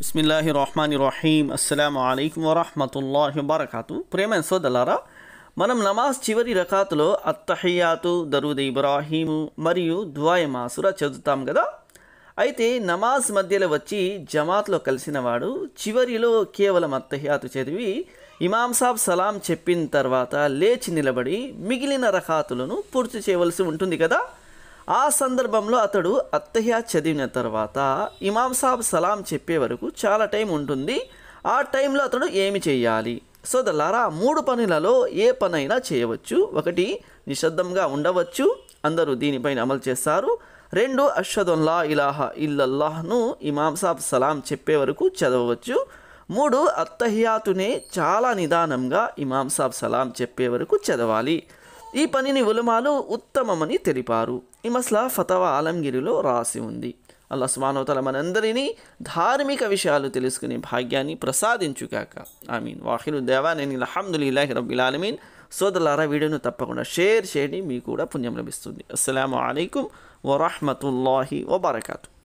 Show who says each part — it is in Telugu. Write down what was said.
Speaker 1: బిస్మిల్లాహి రహమాన్ రహీం అస్సలం అయికు వరహమతుల్లాహి వరకాతు ప్రేమ సోదలారా మనం నమాజ్ చివరి రకాతులో అత్తహయ్యాతు దరుద్ ఇబ్రాహీము మరియు దువాయ చదువుతాం కదా అయితే నమాజ్ మధ్యలో వచ్చి జమాత్లో కలిసిన వాడు చివరిలో కేవలం అత్తహయాతు చదివి ఇమాం సాబ్ సలాం చెప్పిన తర్వాత లేచి నిలబడి మిగిలిన రకాతులను పూర్తి చేయవలసి ఉంటుంది కదా ఆ సందర్భంలో అతడు అత్తహ్య చదివిన తర్వాత ఇమాం సాబ్ సలాం చెప్పే వరకు చాలా టైం ఉంటుంది ఆ టైంలో అతడు ఏమి చేయాలి సో సోదరులారా మూడు పనులలో ఏ పనైనా చేయవచ్చు ఒకటి నిశ్శబ్దంగా ఉండవచ్చు అందరూ దీనిపైన అమలు చేస్తారు రెండు అర్షదుల్లా ఇలాహ ఇల్లల్లాహ్ను ఇమాం సాబ్ సలాం చెప్పే వరకు చదవవచ్చు మూడు అత్తహియాతునే చాలా నిదానంగా ఇమాం సాబ్ సలాం చెప్పే వరకు చదవాలి ఈ పనిని ఉలమాలు ఉత్తమమని తెలిపారు ఈ మసలా ఫతవా ఆలంగిరిలో రాసి ఉంది అల్లా సుమానోతల మనందరినీ ధార్మిక విషయాలు తెలుసుకునే భాగ్యాన్ని ప్రసాదించుగాక ఐ మీన్ వాహిలు దేవా నేను అల్హమ్దుల్లాహి రబ్బిలాలమీన్ సోదరులారా వీడియోను తప్పకుండా షేర్ చేయండి మీకు కూడా పుణ్యం లభిస్తుంది అస్సలం అయికు వరహమతుల్లాహి వబర్కతూ